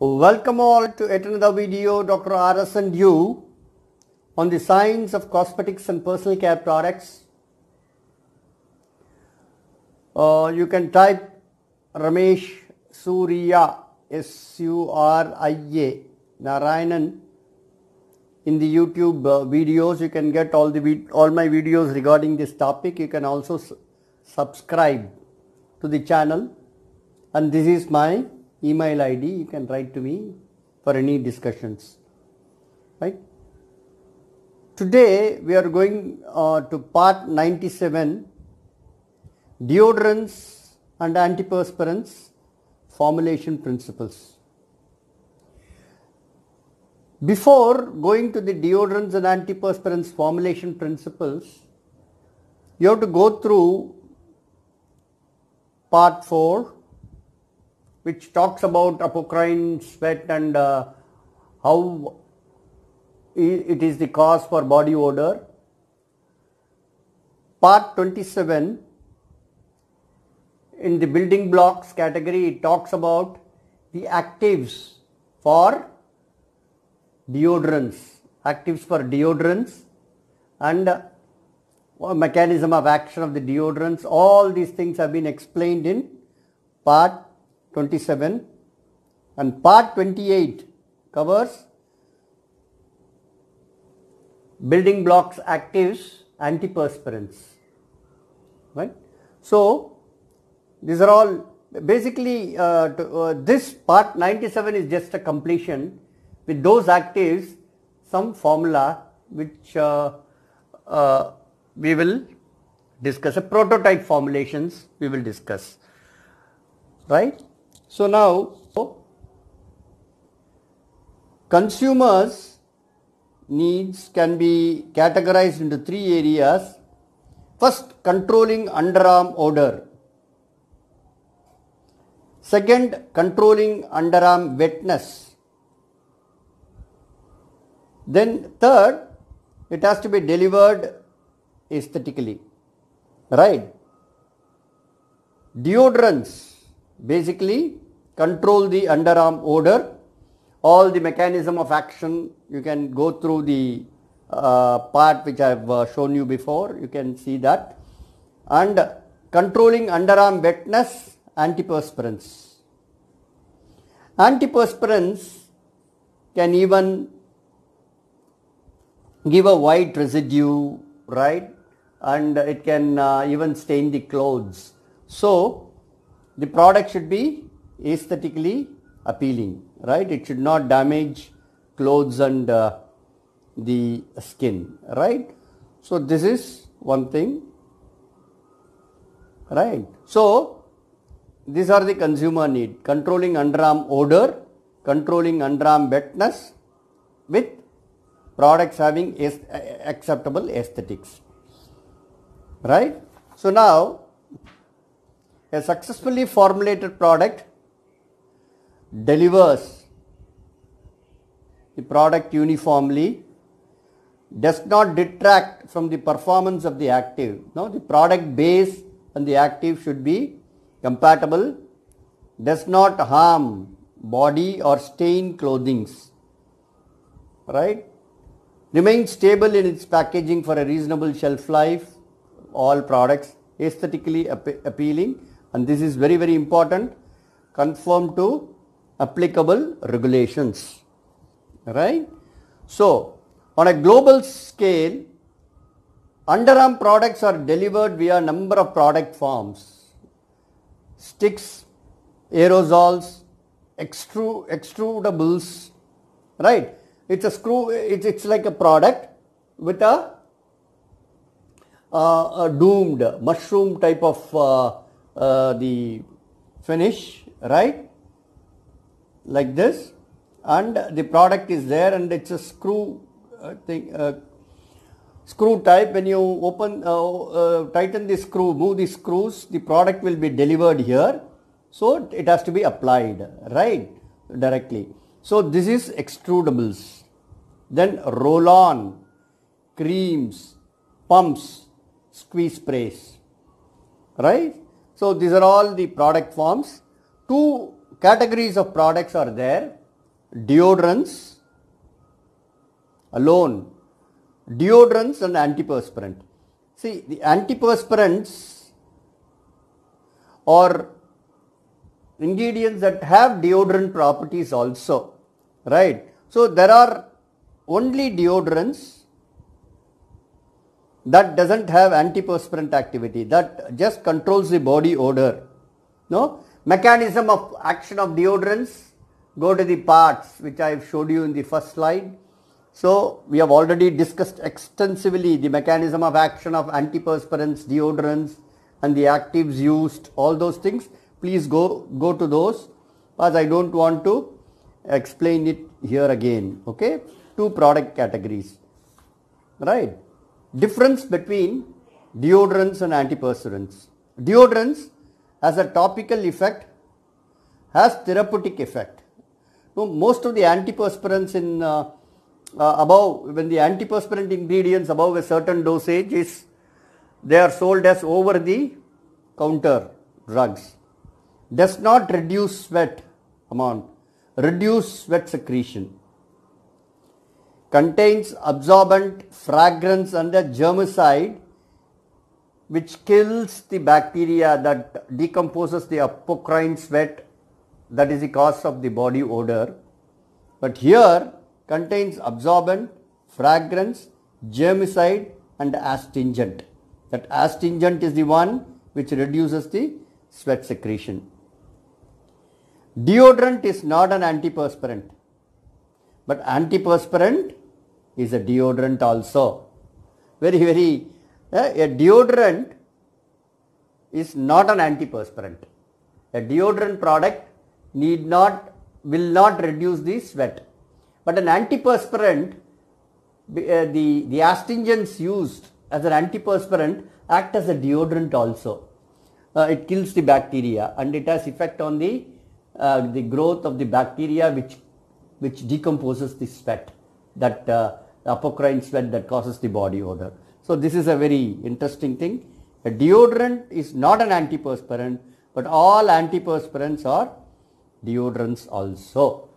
Welcome all to yet another video, Dr. RS and you on the science of cosmetics and personal care products. Uh, you can type Ramesh Surya, S-U-R-I-A, Narayanan in the YouTube uh, videos. You can get all the all my videos regarding this topic. You can also subscribe to the channel and this is my email id you can write to me for any discussions right today we are going uh, to part 97 deodorants and antiperspirants formulation principles before going to the deodorants and antiperspirants formulation principles you have to go through part 4 which talks about apocrine sweat and uh, how it is the cause for body odor. Part 27 in the building blocks category it talks about the actives for deodorants, actives for deodorants and uh, mechanism of action of the deodorants all these things have been explained in part 27 and part 28 covers building blocks actives antiperspirants right so these are all basically uh, to, uh, this part 97 is just a completion with those actives some formula which uh, uh we will discuss a prototype formulations we will discuss right so now consumers needs can be categorized into three areas. First controlling underarm odor. Second controlling underarm wetness. Then third it has to be delivered aesthetically. Right? Deodorants basically control the underarm odor. All the mechanism of action you can go through the uh, part which I have uh, shown you before you can see that and controlling underarm wetness antiperspirants. Antiperspirants can even give a white residue right and it can uh, even stain the clothes. So, the product should be aesthetically appealing, right? It should not damage clothes and uh, the skin, right? So this is one thing, right? So these are the consumer need, controlling underarm odor, controlling underarm wetness with products having acceptable aesthetics, right? So now a successfully formulated product delivers the product uniformly, does not detract from the performance of the active. Now, the product base and the active should be compatible, does not harm body or stain clothings, right? Remains stable in its packaging for a reasonable shelf life, all products aesthetically ap appealing and this is very very important conform to applicable regulations right so on a global scale underarm products are delivered via number of product forms sticks aerosols extru extrudables right it's a screw it's, it's like a product with a, uh, a doomed mushroom type of uh, uh, the finish right like this and the product is there and it's a screw uh, thing uh, screw type when you open uh, uh, tighten the screw move the screws the product will be delivered here so it has to be applied right directly so this is extrudables then roll on creams pumps squeeze sprays right so these are all the product forms. Two categories of products are there, deodorants alone, deodorants and antiperspirant. See the antiperspirants are ingredients that have deodorant properties also, right. So there are only deodorants that doesn't have antiperspirant activity that just controls the body odor no mechanism of action of deodorants go to the parts which i have showed you in the first slide so we have already discussed extensively the mechanism of action of antiperspirants deodorants and the actives used all those things please go go to those as i don't want to explain it here again okay two product categories right difference between deodorants and antiperspirants. Deodorants has a topical effect, has therapeutic effect. So most of the antiperspirants in uh, uh, above, when the antiperspirant ingredients above a certain dosage is, they are sold as over the counter drugs. Does not reduce sweat amount, reduce sweat secretion contains absorbent, fragrance and a germicide which kills the bacteria that decomposes the apocrine sweat that is the cause of the body odor. But here contains absorbent, fragrance, germicide and astringent. That astringent is the one which reduces the sweat secretion. Deodorant is not an antiperspirant, but antiperspirant is a deodorant also. Very, very, uh, a deodorant is not an antiperspirant. A deodorant product need not, will not reduce the sweat. But an antiperspirant, uh, the, the astringents used as an antiperspirant act as a deodorant also. Uh, it kills the bacteria and it has effect on the, uh, the growth of the bacteria which, which decomposes the sweat that uh, apocrine sweat that causes the body odor. So this is a very interesting thing. A deodorant is not an antiperspirant, but all antiperspirants are deodorants also.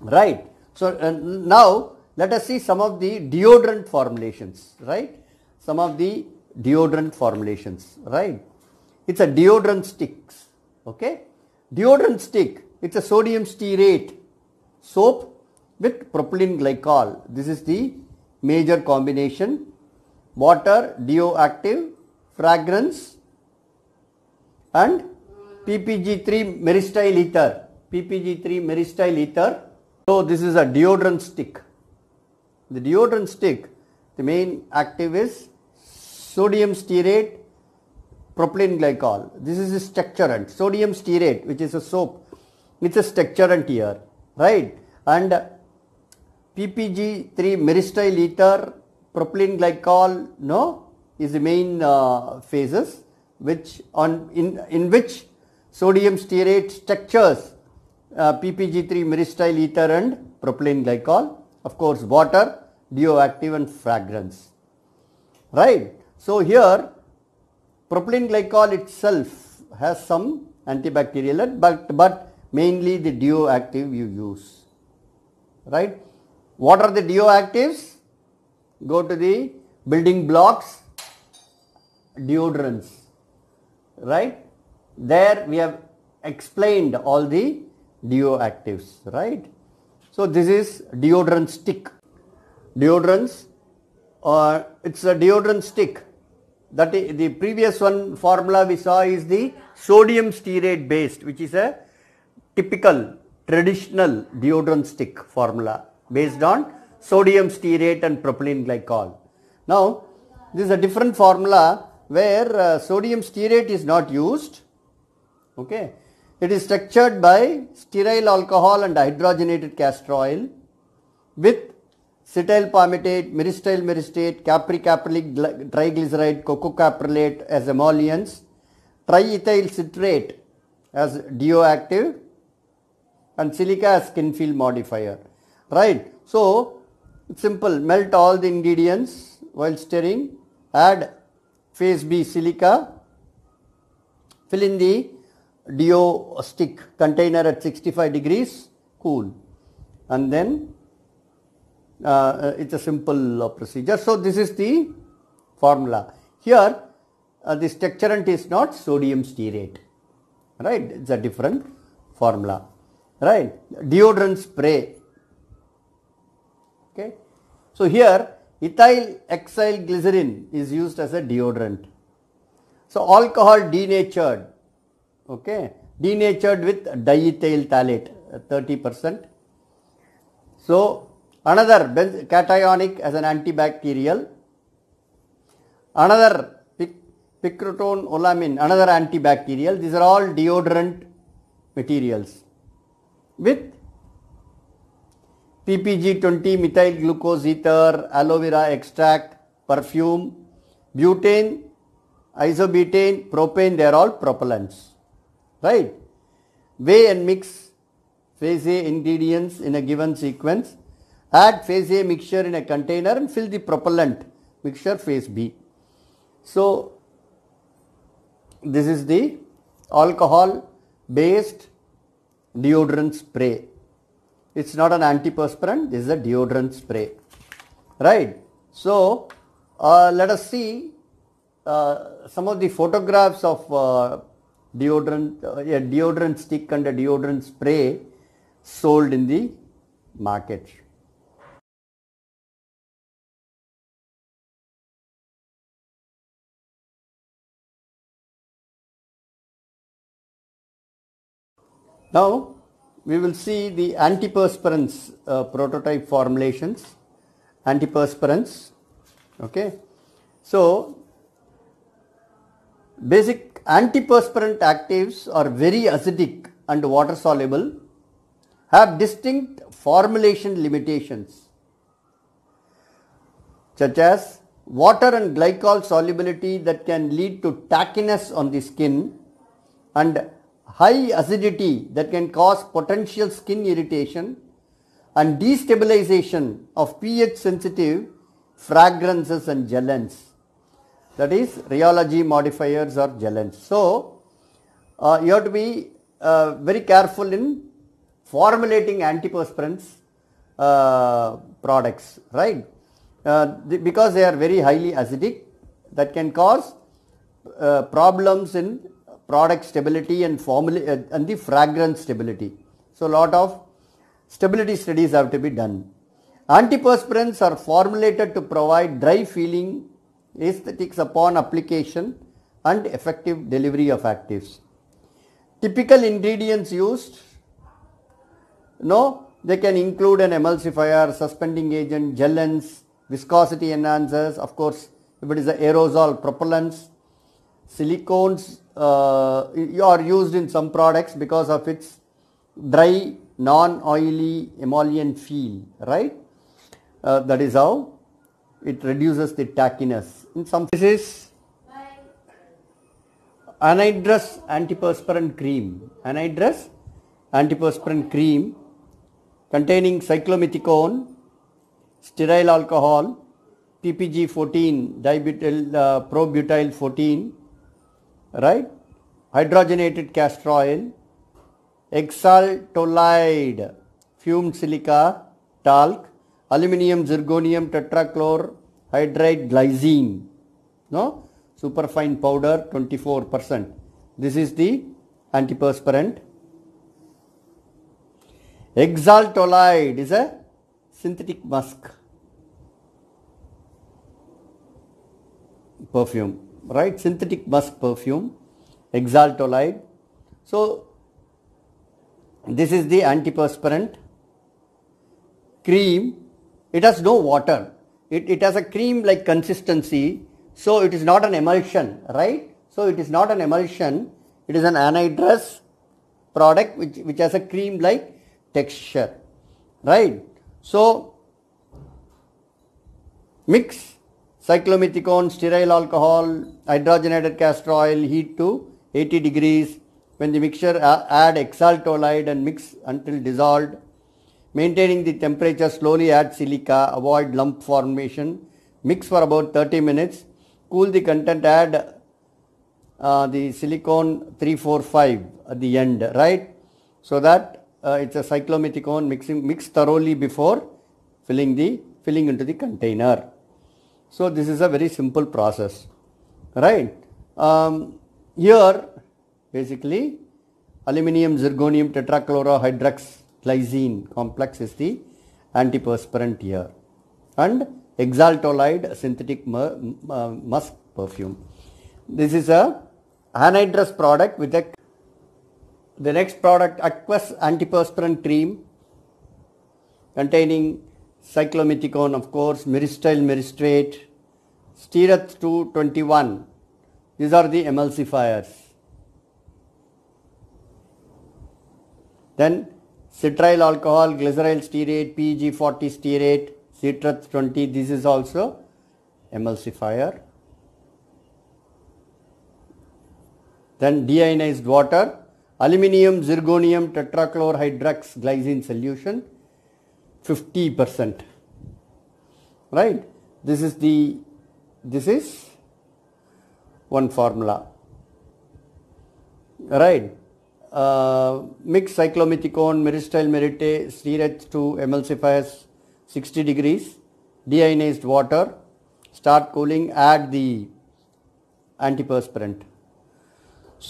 Right. So uh, now let us see some of the deodorant formulations, right? Some of the deodorant formulations, right? It's a deodorant sticks, okay? Deodorant stick, it's a sodium stearate soap with propylene glycol. This is the major combination. Water, dioactive fragrance and PPG3 meristyle ether. PPG3 meristyle ether. So this is a deodorant stick. The deodorant stick, the main active is sodium stearate propylene glycol. This is a structurant. Sodium stearate which is a soap. It's a structurant here. Right. And PPG3 meristyl ether, propylene glycol, no, is the main uh, phases which on in, in which sodium stearate structures uh, PPG3 meristyl ether and propylene glycol, of course water, deoactive and fragrance, right. So, here propylene glycol itself has some antibacterial but, but mainly the deoactive you use, right. What are the actives? Go to the building blocks, deodorants, right? There we have explained all the actives, right? So this is deodorant stick. Deodorants or uh, it's a deodorant stick that the previous one formula we saw is the sodium stearate based which is a typical traditional deodorant stick formula based on sodium stearate and propylene glycol. Now, this is a different formula where uh, sodium stearate is not used. Okay. It is structured by stearyl alcohol and hydrogenated castor oil with cetyl palmitate, myristyl myristate, capricaprilic triglyceride, cococaprylate as emollients, triethyl citrate as DO active and silica as skin field modifier right so simple melt all the ingredients while stirring add phase b silica fill in the DO stick container at 65 degrees cool and then uh, it's a simple uh, procedure. So this is the formula. Here uh, this texturant is not sodium stearate, right? It's a different formula, right? Deodorant spray so here ethyl exyl glycerin is used as a deodorant. So alcohol denatured, okay, denatured with diethyl phthalate 30%. So another cationic as an antibacterial, another picrotone olamine, another antibacterial, these are all deodorant materials with PPG20 methyl glucose ether, aloe vera extract, perfume, butane, isobutane, propane, they are all propellants. Right? Weigh and mix phase A ingredients in a given sequence. Add phase A mixture in a container and fill the propellant mixture phase B. So, this is the alcohol based deodorant spray. It's not an antiperspirant. This is a deodorant spray. Right. So uh, let us see uh, some of the photographs of uh, deodorant, uh, a deodorant stick and a deodorant spray sold in the market. Now we will see the antiperspirants uh, prototype formulations, antiperspirants, okay. So, basic antiperspirant actives are very acidic and water soluble, have distinct formulation limitations such as water and glycol solubility that can lead to tackiness on the skin and high acidity that can cause potential skin irritation and destabilization of pH sensitive fragrances and gelants that is rheology modifiers or gelants. So, uh, you have to be uh, very careful in formulating antiperspirants uh, products right uh, th because they are very highly acidic that can cause uh, problems in product stability and formula uh, and the fragrance stability. So a lot of stability studies have to be done. Antiperspirants are formulated to provide dry feeling aesthetics upon application and effective delivery of actives. Typical ingredients used, no, they can include an emulsifier, suspending agent, gelants, viscosity enhancers, of course, if it is aerosol, propellants, silicones uh, are used in some products because of its dry non-oily emollient feel, right? Uh, that is how it reduces the tackiness. In some cases, anhydrous antiperspirant cream, anhydrous antiperspirant cream containing cyclomethicone, sterile alcohol, PPG 14, dibutyl uh, probutyl 14 right? Hydrogenated castor oil, exaltolide, fumed silica, talc, aluminium zirconium tetrachlorohydrate, glycine, no? Superfine powder 24%. This is the antiperspirant. Exaltolide is a synthetic musk perfume right synthetic musk perfume exaltolide so this is the antiperspirant cream it has no water it, it has a cream like consistency so it is not an emulsion right so it is not an emulsion it is an anhydrous product which, which has a cream like texture right so mix cyclomethicone, sterile alcohol, hydrogenated castor oil, heat to 80 degrees. When the mixture uh, add exaltolide and mix until dissolved. Maintaining the temperature slowly add silica, avoid lump formation. Mix for about 30 minutes. Cool the content, add uh, the silicone 345 at the end, right? So that uh, it's a cyclomethicone mixing, mix thoroughly before filling the filling into the container. So this is a very simple process, right? Um, here, basically, aluminium zirconium tetrachlorohydroxylysine complex is the antiperspirant here, and exaltolide synthetic uh, musk perfume. This is a anhydrous product with a the next product aqueous antiperspirant cream containing cyclomethicone of course, myristyl myristrate, stearath 221. These are the emulsifiers. Then citryl alcohol, glyceryl stearate, PG40 stearate, citrate 20, this is also emulsifier. Then deionized water, aluminium, zirconium, tetrachlorhydrox glycine solution 50% right this is the this is one formula right uh, mix cyclomethicone meristyl merite steerates to emulsifiers 60 degrees deionized water start cooling add the antiperspirant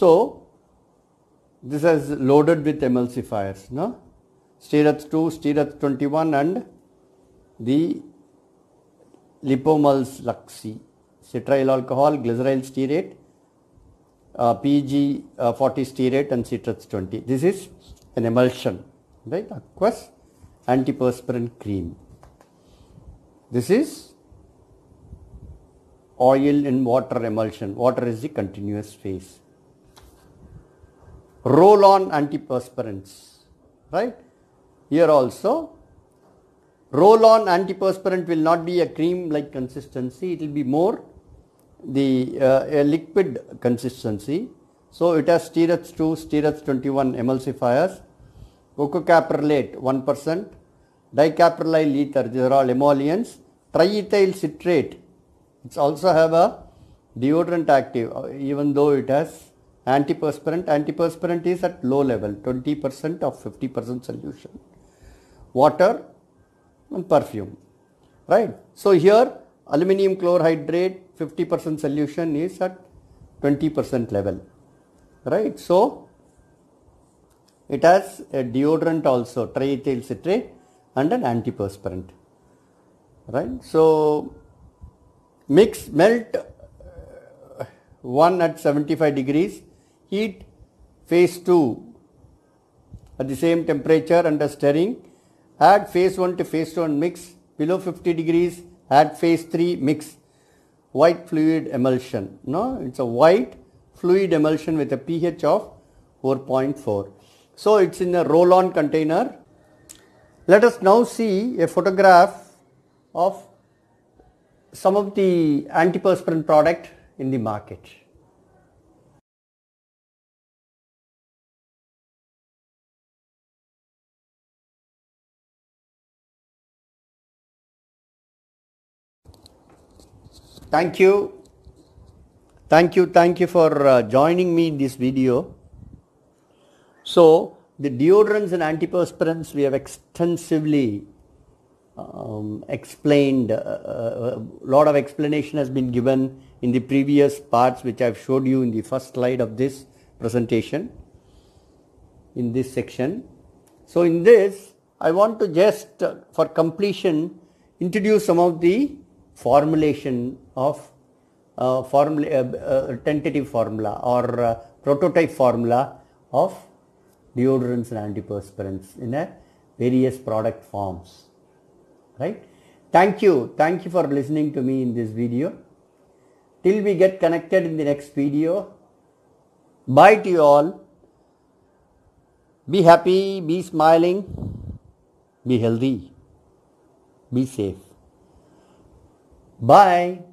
so this is loaded with emulsifiers no Stearate 2, stearate 21 and the lipomal's luxi, citral alcohol, glyceryl stearate, uh, PG uh, 40 stearate and citrus 20. This is an emulsion, right? Aqueous antiperspirant cream. This is oil in water emulsion. Water is the continuous phase. Roll on antiperspirants, right? here also roll on antiperspirant will not be a cream like consistency it will be more the uh, a liquid consistency so it has stearates 2 stearates 21 emulsifiers cococaprolate 1% dicaprolyl ether these are all emollients triethyl citrate it also have a deodorant active uh, even though it has antiperspirant antiperspirant is at low level 20% of 50% solution water and perfume right. So here aluminium chlorhydrate 50% solution is at 20% level right. So it has a deodorant also triethyl citrate and an antiperspirant right. So mix melt uh, one at 75 degrees heat phase 2 at the same temperature under stirring add phase 1 to phase 1 mix below 50 degrees add phase 3 mix white fluid emulsion no it's a white fluid emulsion with a pH of 4.4 so it's in a roll-on container let us now see a photograph of some of the antiperspirant product in the market Thank you. Thank you. Thank you for uh, joining me in this video. So, the deodorants and antiperspirants we have extensively um, explained, a uh, uh, lot of explanation has been given in the previous parts which I have showed you in the first slide of this presentation in this section. So, in this I want to just uh, for completion introduce some of the formulation of uh, formula, uh, uh tentative formula or uh, prototype formula of deodorants and antiperspirants in a various product forms right thank you thank you for listening to me in this video till we get connected in the next video bye to you all be happy be smiling be healthy be safe Bye.